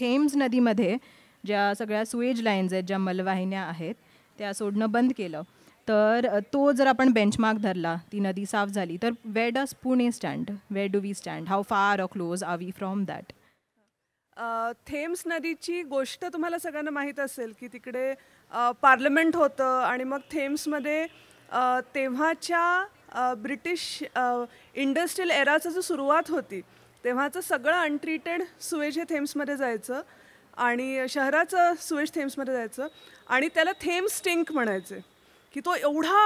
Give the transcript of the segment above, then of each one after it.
Thames नदीमध्ये ज्या सगळ्या सुएज लाईन्स आहेत ज्या मलवाहिन्या आहेत त्या सोडणं बंद केलं तर तो जर आपण बेंचमार्क धरला ती नदी साफ झाली तर where does Pune stand where do we stand how far or close are we from that Thames नदीची गोष्ट तुम्हाला सगळ्यांना माहीत असेल की तिकडे पार्लमेंट होतं आणि मग थेम्समध्ये तेव्हाच्या ब्रिटिश इंडस्ट्रीयल एराचं जो सुरुवात होती तेव्हाचं सगळं अनट्रीटेड सुएज हे थेम्समध्ये जायचं आणि शहराचं सुएज थेम्समध्ये जायचं आणि त्याला थेम्स स्टिंक म्हणायचे की तो एवढा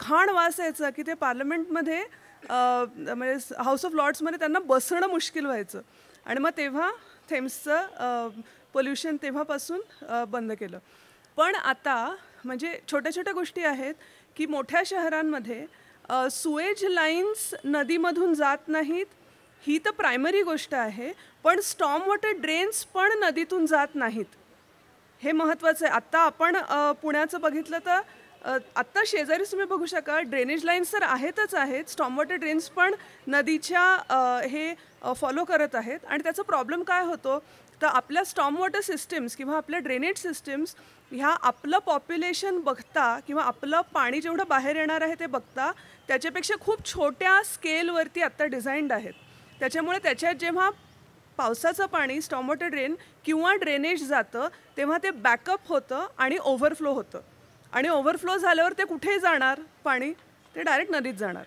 घाण वास यायचा की ते पार्लमेंटमध्ये म्हणजे हाऊस ऑफ लॉर्ड्समध्ये त्यांना बसणं मुश्किल व्हायचं आणि मग तेव्हा थेम्सचं पोल्युशन तेव्हापासून बंद केलं पण आता म्हणजे छोट्या छोट्या गोष्टी आहेत की मोठ्या शहरांमध्ये सुएज लाईन्स नदीमधून जात नाहीत ही तर प्रायमरी गोष्ट आहे पण स्टॉम वॉटर ड्रेन्स पण नदीतून जात नाहीत हे महत्त्वाचं आहे आत्ता आपण पुण्याचं बघितलं तर आत्ता शेजारीच तुम्ही बघू शका ड्रेनेज लाईन्स तर आहेतच आहेत स्टॉम वॉटर ड्रेन्स पण नदीच्या हे फॉलो करत आहेत आणि त्याचा प्रॉब्लेम काय होतो तर आपल्या स्टॉम वॉटर सिस्टीम्स किंवा आपल्या ड्रेनेज सिस्टीम्स ह्या आपलं पॉप्युलेशन बघता किंवा आपलं पाणी जेवढं बाहेर येणार आहे ते बघता त्याच्यापेक्षा खूप छोट्या स्केलवरती आत्ता डिझाईन्ड आहेत त्याच्यामुळे त्याच्यात जेव्हा पावसाचं पाणी स्टॉमॉटर ड्रेन किंवा ड्रेनेज जातं तेव्हा ते बॅकअप होतं आणि ओव्हरफ्लो होतं आणि ओव्हरफ्लो झाल्यावर ते कुठे जाणार पाणी ते डायरेक्ट नदीत जाणार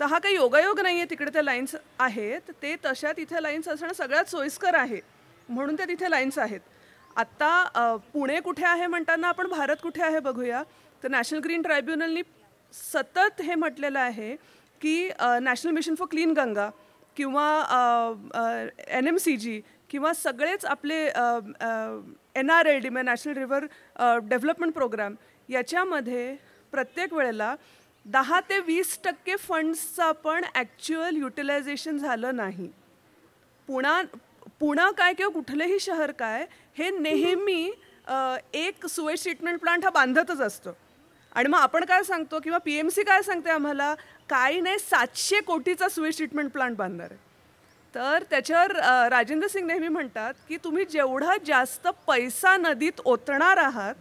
तर हा काही योगायोग नाही आहे तिकडे त्या लाईन्स आहेत ते तशा तिथे लाईन्स असणं सगळ्यात सोयीस्कर आहे म्हणून त्या तिथे लाईन्स आहेत आत्ता पुणे कुठे आहे म्हणताना आपण भारत कुठे आहे बघूया तर नॅशनल ग्रीन ट्रायब्युनलनी सतत हे म्हटलेलं आहे की national mission for clean Ganga किंवा एन एम सी जी किंवा सगळेच आपले एन आर एल डी म्हणजे नॅशनल रिव्हर डेव्हलपमेंट प्रोग्राम याच्यामध्ये प्रत्येक वेळेला दहा ते वीस टक्के फंड्सचं पण ॲक्च्युअल युटिलायझेशन झालं नाही पुणा पुणा काय किंवा कुठलंही शहर काय हे नेहमी एक सुवेज ट्रीटमेंट प्लांट हा बांधतच असतो आणि मग आपण काय सांगतो किंवा पी एम सी काय सांगते आम्हाला काही नाही सातशे कोटीचा सुएज ट्रीटमेंट प्लांट बांधणार आहे तर त्याच्यावर राजेंद्र सिंग नेहमी म्हणतात की तुम्ही जेवढा जास्त पैसा नदीत ओतणार आहात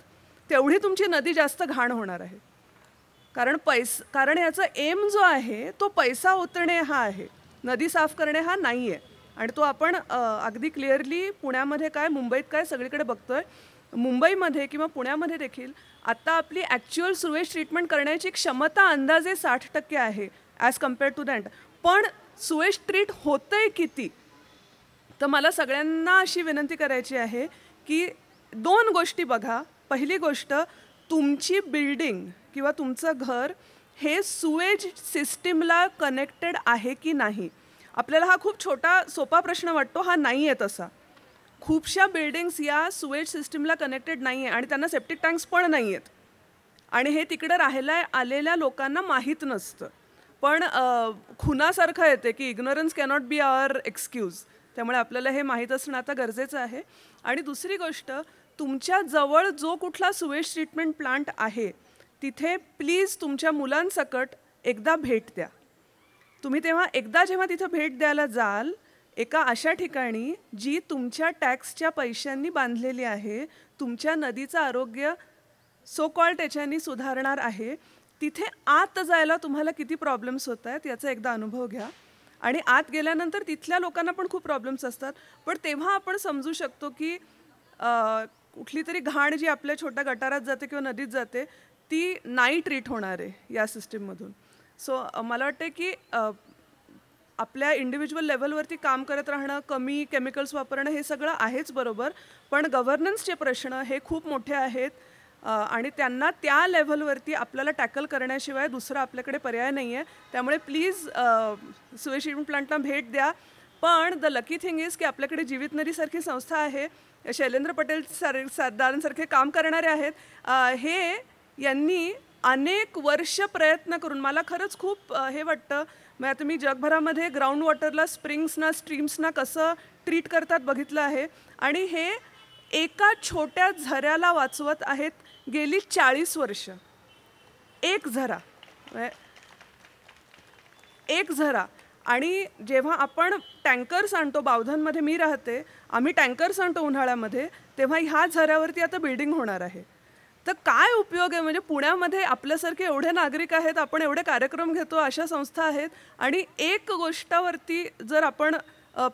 तेवढी तुमची नदी जास्त घाण होणार आहे कारण पैस कारण याचा एम जो आहे तो पैसा ओतणे हा आहे नदी साफ करणे हा नाही आहे आणि तो आपण अगदी क्लिअरली पुण्यामध्ये काय मुंबईत काय सगळीकडे बघतोय मुंबईमध्ये किंवा पुण्यामध्ये देखील आत्ता आपली ॲक्च्युअल सुवेज ट्रीटमेंट करण्याची क्षमता अंदाजे साठ टक्के आहे ॲज कम्पेअर टू दॅट पण सुवेज ट्रीट होतंय किती तर मला सगळ्यांना अशी विनंती करायची आहे की दोन गोष्टी बघा पहिली गोष्ट तुमची बिल्डिंग किंवा तुमचं घर हे सुएज सिस्टीमला कनेक्टेड आहे की नाही आपल्याला हा खूप छोटा सोपा प्रश्न वाटतो हा नाही आहे तसा खूपशा बिल्डिंग्स या सुएज सिस्टीमला कनेक्टेड नाही आहे आणि त्यांना सेप्टिक टँक्स पण नाही आहेत आणि हे तिकडं राहायला आलेल्या लोकांना माहीत नसतं पण खुनासारखं येते की ignorance cannot be our excuse त्यामुळे आपल्याला हे माहीत असणं आता गरजेचं आहे आणि दुसरी गोष्ट तुमच्या जवळ जो कुठला सुएज ट्रीटमेंट प्लांट आहे तिथे प्लीज तुमच्या मुलांसकट एकदा भेट द्या तुम्ही तेव्हा एकदा जेव्हा तिथं भेट द्यायला जाल एका अशा ठिकाणी जी तुमच्या टॅक्सच्या पैशांनी बांधलेली आहे तुमच्या नदीचं आरोग्य सो कॉल त्याच्यानी सुधारणार आहे तिथे आत जायला तुम्हाला किती प्रॉब्लेम्स होत आहेत याचा एकदा अनुभव घ्या आणि आत गेल्यानंतर तिथल्या लोकांना पण खूप प्रॉब्लेम्स असतात पण तेव्हा आपण समजू शकतो की कुठली तरी घाण जी आपल्या छोट्या गटारात जाते किंवा नदीत जाते ती नाही ट्रीट होणार आहे या सिस्टीममधून सो मला वाटते की आपल्या इंडिव्हिज्युअल लेवलवरती काम करत राहणं कमी केमिकल्स वापरणं हे सगळं आहेच बरोबर पण गव्हर्नन्सचे प्रश्न हे खूप मोठे आहेत आणि त्यांना त्या लेवलवरती आपल्याला टॅकल करण्याशिवाय दुसरा आपल्याकडे पर्याय नाही आहे त्यामुळे प्लीज सुयशिम प्लांटला भेट द्या पण द लकी थिंग इज की आपल्याकडे जीवितनरीसारखी संस्था आहे शैलेंद्र पटेल सार सारदारांसारखे काम करणारे आहेत हे यांनी अनेक वर्ष प्रयत्न करून मला खरंच खूप हे वाटतं मग तुम्ही म्हणजे जगभरामध्ये ग्राउंड वॉटरला स्प्रिंग्सना स्ट्रीम्सना कसं ट्रीट करतात बघितलं आहे आणि हे एका छोट्या झऱ्याला वाचवत आहेत गेली चाळीस वर्ष एक झरा म्हणजे एक झरा आणि जेव्हा आपण टँकर्स आणतो बावधनमध्ये मी राहते आम्ही टँकर्स आणतो उन्हाळ्यामध्ये तेव्हा ह्या झऱ्यावरती आता बिल्डिंग होणार आहे तर काय उपयोग आहे म्हणजे पुण्यामध्ये आपल्यासारखे एवढे नागरिक आहेत आपण एवढे कार्यक्रम घेतो अशा संस्था आहेत आणि एक गोष्टावरती जर आपण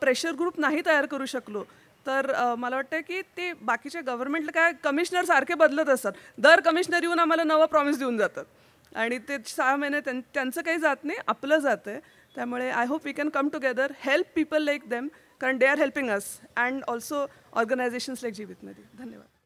प्रेशर ग्रुप नाही तयार करू शकलो तर मला वाटतं की ते बाकीच्या गव्हर्नमेंटला काय कमिशनर सारखे बदलत असतात दर कमिशनर येऊन आम्हाला नवा प्रॉमिस देऊन जातात आणि ते सहा महिने त्यां त्यांचं काही जात नाही आपलं जातं आहे त्यामुळे I hope we can come together help people like them कारण they are helping us and also organisations like जीवितमध्ये धन्यवाद